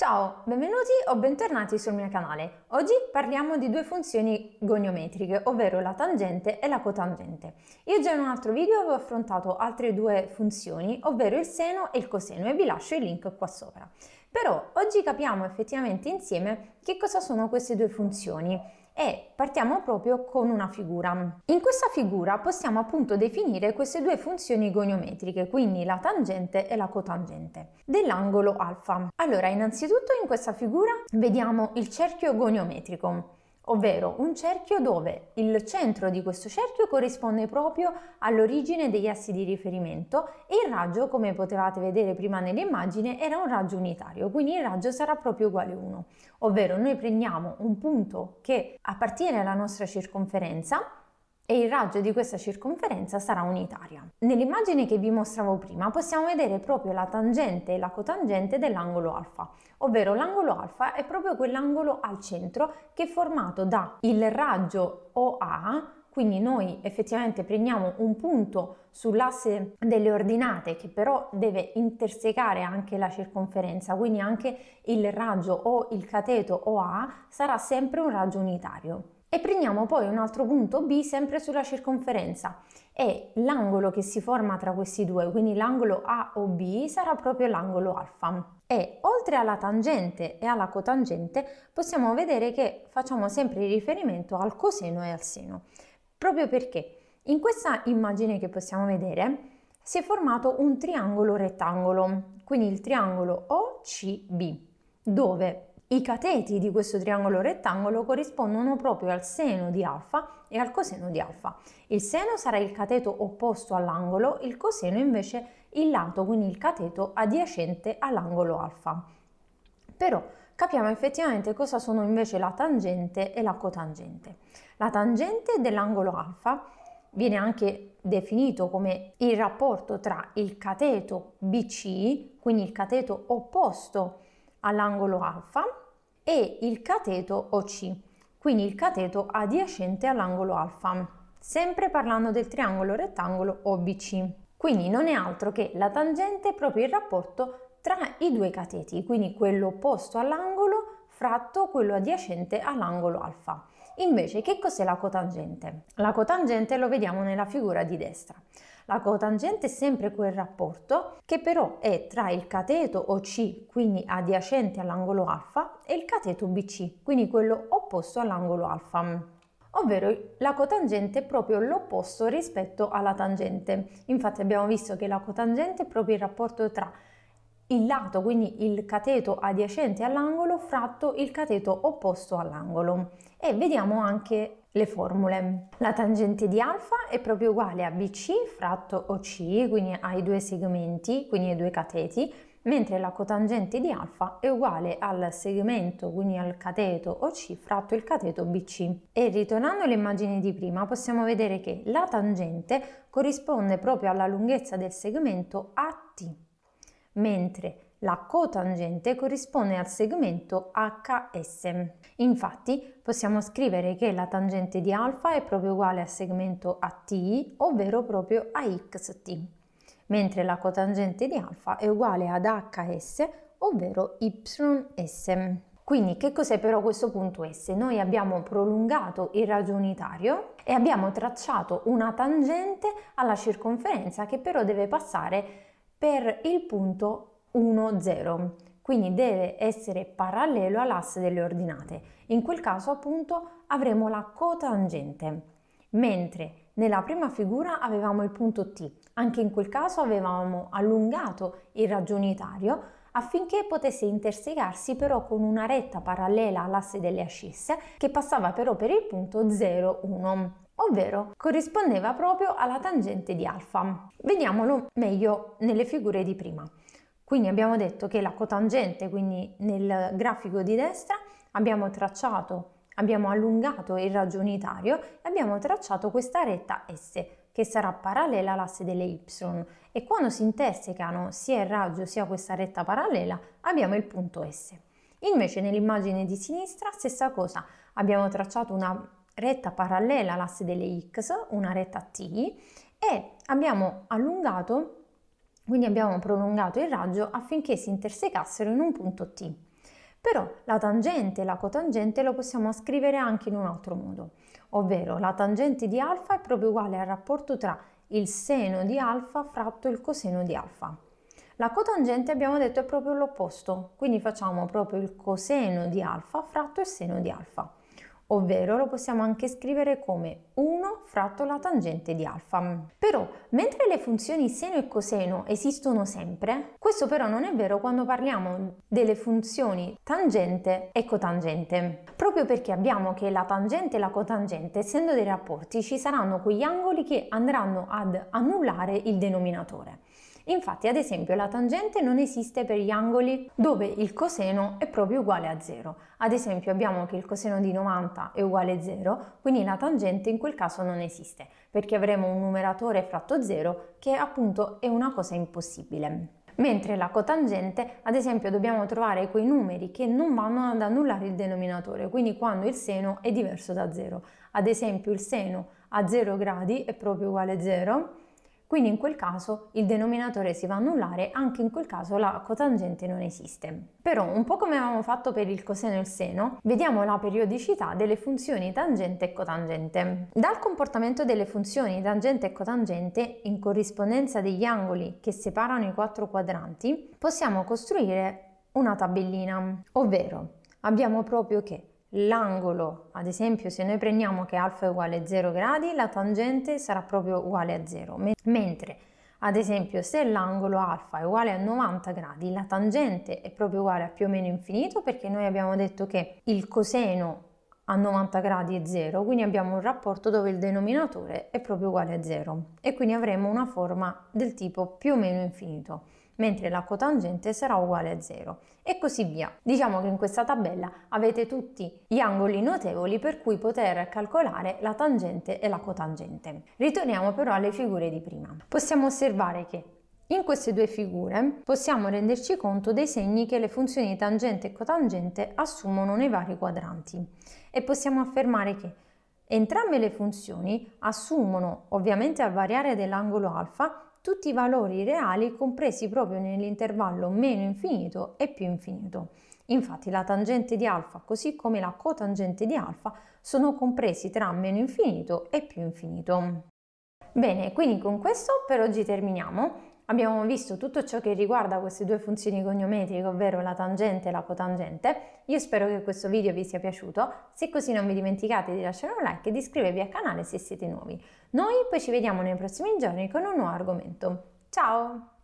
Ciao, benvenuti o bentornati sul mio canale. Oggi parliamo di due funzioni goniometriche, ovvero la tangente e la cotangente. Io già in un altro video avevo affrontato altre due funzioni, ovvero il seno e il coseno, e vi lascio il link qua sopra. Però oggi capiamo effettivamente insieme che cosa sono queste due funzioni e partiamo proprio con una figura. In questa figura possiamo appunto definire queste due funzioni goniometriche, quindi la tangente e la cotangente, dell'angolo alfa. Allora, innanzitutto in questa figura vediamo il cerchio goniometrico ovvero un cerchio dove il centro di questo cerchio corrisponde proprio all'origine degli assi di riferimento e il raggio, come potevate vedere prima nell'immagine, era un raggio unitario, quindi il raggio sarà proprio uguale a 1, ovvero noi prendiamo un punto che appartiene alla nostra circonferenza e il raggio di questa circonferenza sarà unitaria. Nell'immagine che vi mostravo prima possiamo vedere proprio la tangente e la cotangente dell'angolo alfa, ovvero l'angolo alfa è proprio quell'angolo al centro che è formato da il raggio OA quindi noi effettivamente prendiamo un punto sull'asse delle ordinate che però deve intersecare anche la circonferenza, quindi anche il raggio o il cateto OA sarà sempre un raggio unitario. E prendiamo poi un altro punto B sempre sulla circonferenza e l'angolo che si forma tra questi due, quindi l'angolo A o B, sarà proprio l'angolo alfa. E oltre alla tangente e alla cotangente possiamo vedere che facciamo sempre riferimento al coseno e al seno, proprio perché in questa immagine che possiamo vedere si è formato un triangolo rettangolo, quindi il triangolo OCB, dove i cateti di questo triangolo rettangolo corrispondono proprio al seno di alfa e al coseno di alfa. Il seno sarà il cateto opposto all'angolo, il coseno invece il lato, quindi il cateto adiacente all'angolo alfa. Però capiamo effettivamente cosa sono invece la tangente e la cotangente. La tangente dell'angolo alfa viene anche definito come il rapporto tra il cateto BC, quindi il cateto opposto all'angolo alfa e il cateto OC, quindi il cateto adiacente all'angolo alfa, sempre parlando del triangolo rettangolo OBC. Quindi non è altro che la tangente proprio il rapporto tra i due cateti, quindi quello opposto all'angolo fratto quello adiacente all'angolo alfa. Invece che cos'è la cotangente? La cotangente lo vediamo nella figura di destra. La cotangente è sempre quel rapporto che però è tra il cateto OC, quindi adiacente all'angolo alfa, e il cateto BC, quindi quello opposto all'angolo alfa ovvero la cotangente è proprio l'opposto rispetto alla tangente. Infatti abbiamo visto che la cotangente è proprio il rapporto tra il lato, quindi il cateto adiacente all'angolo fratto il cateto opposto all'angolo. E vediamo anche le formule. La tangente di alfa è proprio uguale a BC fratto OC, quindi ai due segmenti, quindi ai due cateti, mentre la cotangente di alfa è uguale al segmento, quindi al cateto OC fratto il cateto BC. E ritornando all'immagine di prima, possiamo vedere che la tangente corrisponde proprio alla lunghezza del segmento AT mentre la cotangente corrisponde al segmento HS. Infatti possiamo scrivere che la tangente di alfa è proprio uguale al segmento AT, ovvero proprio a xt, mentre la cotangente di alfa è uguale ad HS, ovvero ys. Quindi che cos'è però questo punto S? Noi abbiamo prolungato il raggio unitario e abbiamo tracciato una tangente alla circonferenza che però deve passare per il punto 1, 0, quindi deve essere parallelo all'asse delle ordinate. In quel caso appunto avremo la cotangente, mentre nella prima figura avevamo il punto T, anche in quel caso avevamo allungato il raggio unitario affinché potesse intersecarsi però con una retta parallela all'asse delle ascisse che passava però per il punto 0, 1 ovvero corrispondeva proprio alla tangente di alfa. Vediamolo meglio nelle figure di prima. Quindi abbiamo detto che la cotangente, quindi nel grafico di destra, abbiamo tracciato, abbiamo allungato il raggio unitario e abbiamo tracciato questa retta S, che sarà parallela all'asse delle y e quando si intersecano sia il raggio sia questa retta parallela abbiamo il punto S. Invece nell'immagine di sinistra stessa cosa, abbiamo tracciato una retta parallela all'asse delle x, una retta t, e abbiamo allungato, quindi abbiamo prolungato il raggio affinché si intersecassero in un punto t. Però la tangente e la cotangente lo possiamo scrivere anche in un altro modo, ovvero la tangente di alfa è proprio uguale al rapporto tra il seno di alfa fratto il coseno di alfa. La cotangente abbiamo detto è proprio l'opposto, quindi facciamo proprio il coseno di alfa fratto il seno di alfa ovvero lo possiamo anche scrivere come 1 fratto la tangente di alfa. Però, mentre le funzioni seno e coseno esistono sempre, questo però non è vero quando parliamo delle funzioni tangente e cotangente, proprio perché abbiamo che la tangente e la cotangente, essendo dei rapporti, ci saranno quegli angoli che andranno ad annullare il denominatore. Infatti, ad esempio, la tangente non esiste per gli angoli dove il coseno è proprio uguale a 0. Ad esempio, abbiamo che il coseno di 90 è uguale a 0, quindi la tangente in quel caso non esiste, perché avremo un numeratore fratto 0 che appunto è una cosa impossibile mentre la cotangente, ad esempio, dobbiamo trovare quei numeri che non vanno ad annullare il denominatore, quindi quando il seno è diverso da 0. Ad esempio, il seno a 0 gradi è proprio uguale a 0, quindi in quel caso il denominatore si va a annullare, anche in quel caso la cotangente non esiste. Però, un po' come avevamo fatto per il coseno e il seno, vediamo la periodicità delle funzioni tangente e cotangente. Dal comportamento delle funzioni tangente e cotangente, in corrispondenza degli angoli che separano i quattro quadranti, possiamo costruire una tabellina, ovvero abbiamo proprio che l'angolo, ad esempio se noi prendiamo che alfa è uguale a 0 gradi, la tangente sarà proprio uguale a 0, mentre ad esempio se l'angolo alfa è uguale a 90 gradi, la tangente è proprio uguale a più o meno infinito perché noi abbiamo detto che il coseno a 90 gradi è 0, quindi abbiamo un rapporto dove il denominatore è proprio uguale a 0 e quindi avremo una forma del tipo più o meno infinito, mentre la cotangente sarà uguale a 0 e così via. Diciamo che in questa tabella avete tutti gli angoli notevoli per cui poter calcolare la tangente e la cotangente. Ritorniamo però alle figure di prima. Possiamo osservare che in queste due figure possiamo renderci conto dei segni che le funzioni tangente e cotangente assumono nei vari quadranti e possiamo affermare che entrambe le funzioni assumono, ovviamente al variare dell'angolo alfa, tutti i valori reali compresi proprio nell'intervallo meno infinito e più infinito. Infatti la tangente di alfa così come la cotangente di alfa sono compresi tra meno infinito e più infinito. Bene, quindi con questo per oggi terminiamo abbiamo visto tutto ciò che riguarda queste due funzioni goniometriche, ovvero la tangente e la cotangente. Io spero che questo video vi sia piaciuto, se così non vi dimenticate di lasciare un like e di iscrivervi al canale se siete nuovi. Noi poi ci vediamo nei prossimi giorni con un nuovo argomento. Ciao!